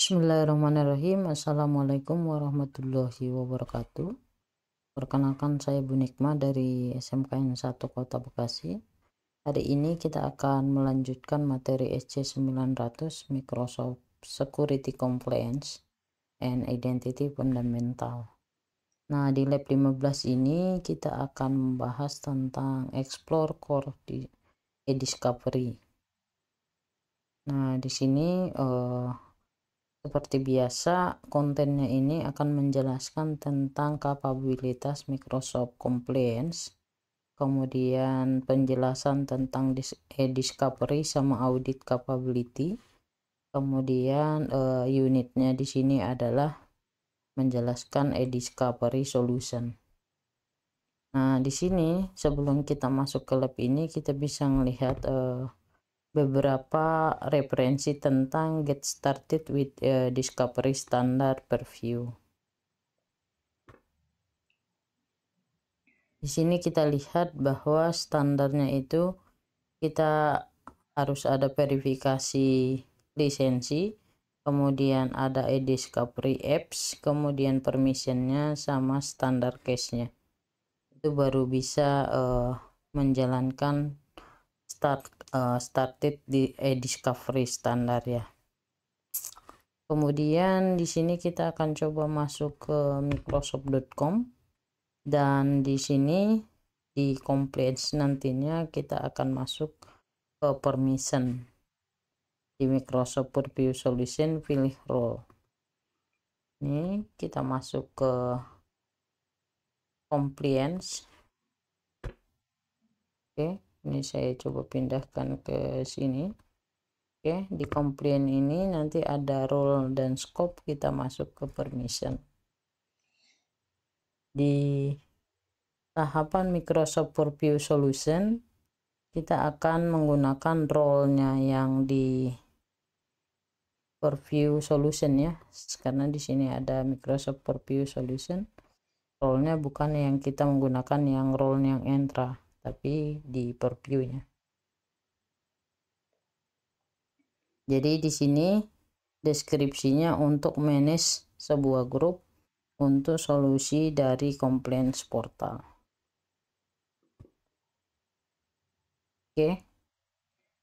Bismillahirrahmanirrahim. Assalamualaikum warahmatullahi wabarakatuh. Perkenalkan saya Bu Nikma dari SMKN 1 Kota Bekasi. Hari ini kita akan melanjutkan materi SC900 Microsoft Security Compliance and Identity Fundamental. Nah, di lab 15 ini kita akan membahas tentang Explore Core di e-Discovery. Nah, di sini uh, seperti biasa, kontennya ini akan menjelaskan tentang kapabilitas Microsoft Compliance, kemudian penjelasan tentang eh, discovery sama audit capability. Kemudian eh, unitnya di sini adalah menjelaskan e-discovery eh, solution. Nah, di sini sebelum kita masuk ke lab ini kita bisa melihat uh, beberapa referensi tentang Get Started with uh, Discovery Standard Preview. Di sini kita lihat bahwa standarnya itu kita harus ada verifikasi lisensi, kemudian ada e-discovery apps, kemudian permissionnya sama standar case-nya. Itu baru bisa uh, menjalankan start uh, started di eh, discovery standar ya kemudian di sini kita akan coba masuk ke microsoft.com dan di sini di compliance nantinya kita akan masuk ke permission di Microsoft Purview Solution pilih role ini kita masuk ke compliance oke okay ini saya coba pindahkan ke sini Oke, di komplain ini nanti ada role dan scope kita masuk ke permission. Di tahapan Microsoft Purview Solution, kita akan menggunakan role-nya yang di Purview Solution ya. Karena di sini ada Microsoft Purview Solution. Role-nya bukan yang kita menggunakan yang role yang Entra tapi di perviewnya jadi di sini deskripsinya untuk manage sebuah grup untuk solusi dari complaints portal oke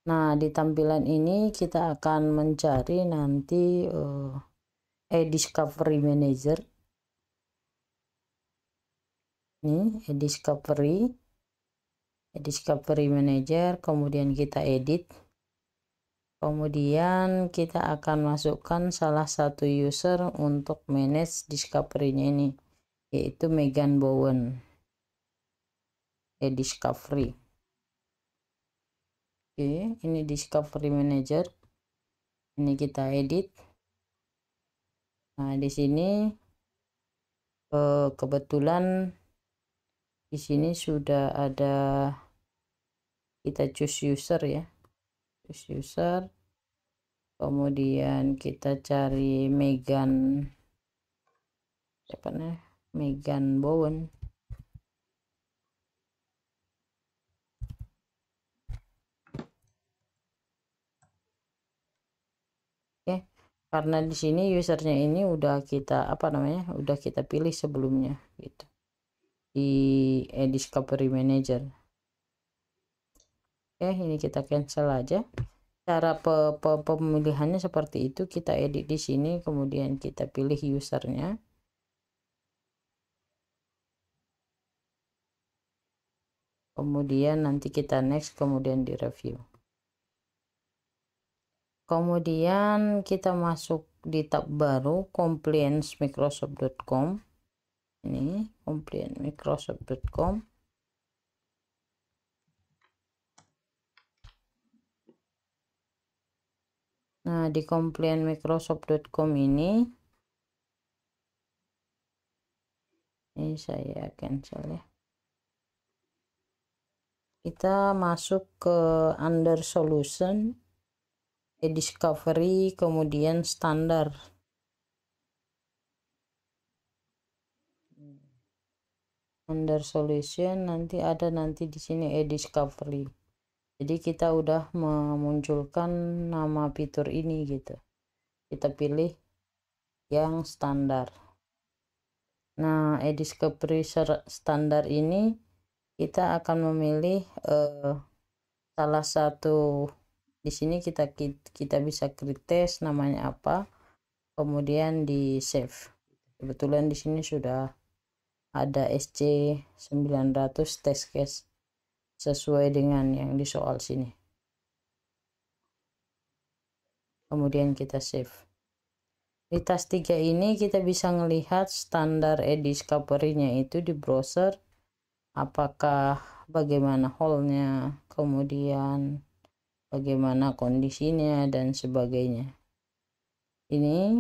nah di tampilan ini kita akan mencari nanti uh, eh discovery manager ini eh, discovery Ya, discovery manager kemudian kita edit kemudian kita akan masukkan salah satu user untuk manage discovery-nya ini yaitu Megan Bowen eh discovery oke ini discovery manager ini kita edit nah di sini eh, kebetulan di sini sudah ada kita choose user ya choose user kemudian kita cari Megan siapa nih Megan Bowen Oke, karena di sini usernya ini udah kita apa namanya udah kita pilih sebelumnya gitu di e Discovery Manager. Oke, ini kita cancel aja. Cara pe pe pemilihannya seperti itu, kita edit di sini, kemudian kita pilih usernya. Kemudian nanti kita next, kemudian di review. Kemudian kita masuk di tab baru compliance microsoft.com ini komplain microsoft.com Nah, di komplain microsoft.com ini ini saya cancel ya. Kita masuk ke under solution, eh, discovery, kemudian standar. under solution nanti ada nanti di sini e discovery jadi kita udah memunculkan nama fitur ini gitu kita pilih yang standar nah e discovery standar ini kita akan memilih eh, salah satu di sini kita kita bisa klik namanya apa kemudian di save kebetulan di sini sudah ada SC 900 test case sesuai dengan yang di soal sini. Kemudian kita save. Di tas 3 ini kita bisa melihat standar e-discovery-nya itu di browser apakah bagaimana hole-nya kemudian bagaimana kondisinya dan sebagainya. Ini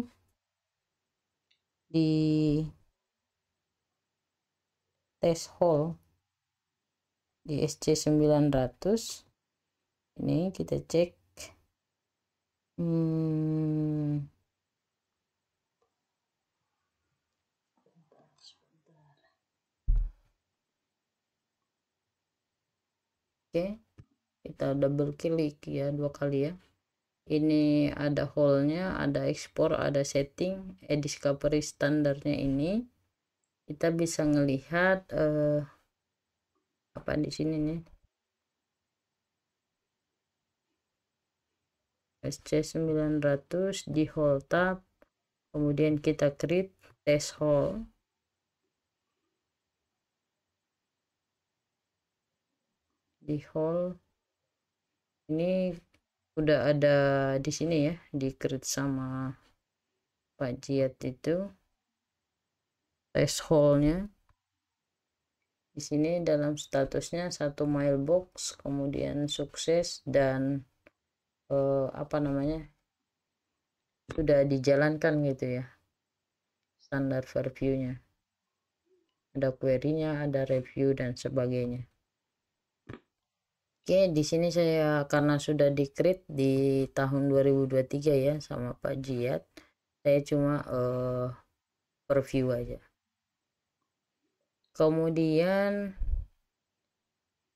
di test hole di SC900 ini kita cek hmm, oke kita double klik ya dua kali ya ini ada hole nya ada export ada setting e discovery standarnya ini kita bisa melihat eh, apa di sini nih SC900 di hold tab kemudian kita create test hold di hold ini udah ada di sini ya di create sama Pak Jiat itu nya, di sini dalam statusnya satu mailbox kemudian sukses dan eh, apa namanya sudah dijalankan gitu ya standar review-nya. ada query-nya, ada review dan sebagainya oke di sini saya karena sudah dikrit di tahun 2023 ya sama Pak Jiat saya cuma eh, review aja kemudian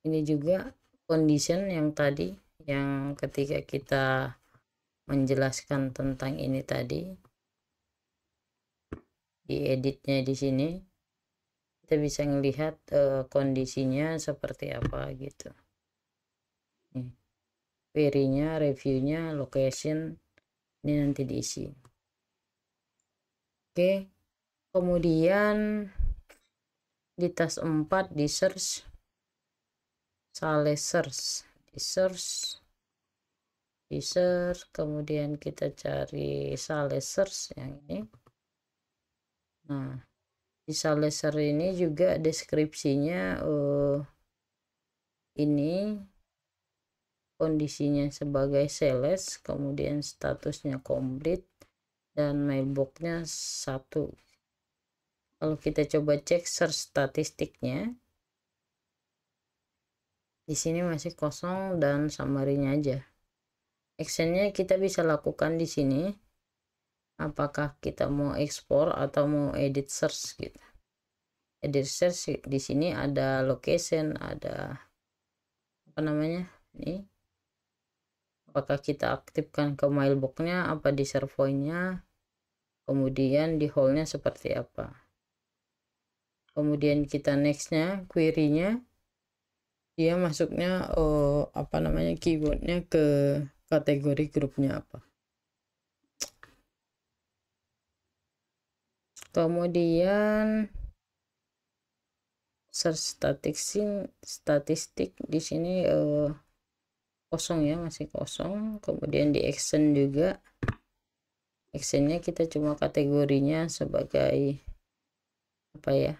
ini juga condition yang tadi yang ketika kita menjelaskan tentang ini tadi di editnya di sini kita bisa melihat uh, eh, kondisinya seperti apa gitu Verinya, reviewnya location ini nanti diisi oke kemudian di tas 4 di search sale search di search di search kemudian kita cari sale search yang ini nah di sale search ini juga deskripsinya uh, ini kondisinya sebagai sales kemudian statusnya komplit dan mailboxnya satu kalau kita coba cek search statistiknya, di sini masih kosong dan summary-nya aja. Actionnya kita bisa lakukan di sini. Apakah kita mau ekspor atau mau edit search gitu. Edit search di sini ada location, ada apa namanya? Ini. Apakah kita aktifkan ke mailboxnya, apa di servernya? Kemudian di hole nya seperti apa? kemudian kita nextnya querynya dia masuknya oh, apa namanya keywordnya ke kategori grupnya apa kemudian search statistik statistik di sini eh, kosong ya masih kosong kemudian di action juga actionnya kita cuma kategorinya sebagai apa ya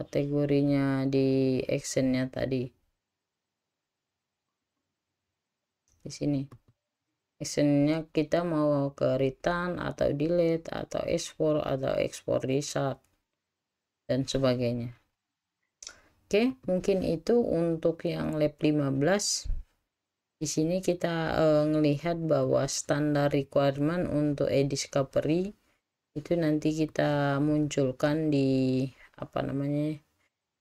kategorinya di actionnya tadi di sini actionnya kita mau ke return atau delete atau export atau export result dan sebagainya Oke mungkin itu untuk yang lab 15 di sini kita uh, eh, melihat bahwa standar requirement untuk e-discovery itu nanti kita munculkan di apa namanya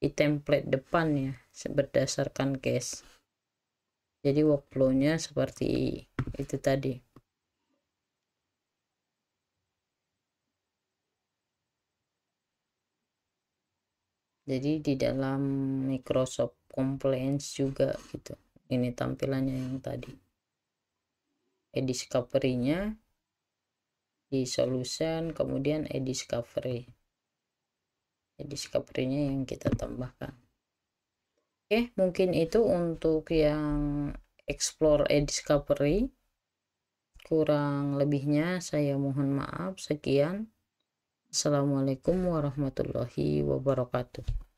di template depan ya berdasarkan case jadi workflownya seperti itu tadi jadi di dalam Microsoft Compliance juga gitu ini tampilannya yang tadi e-discovery nya di solution kemudian e-discovery jadi discovery-nya yang kita tambahkan oke okay, mungkin itu untuk yang explore and discovery kurang lebihnya saya mohon maaf sekian assalamualaikum warahmatullahi wabarakatuh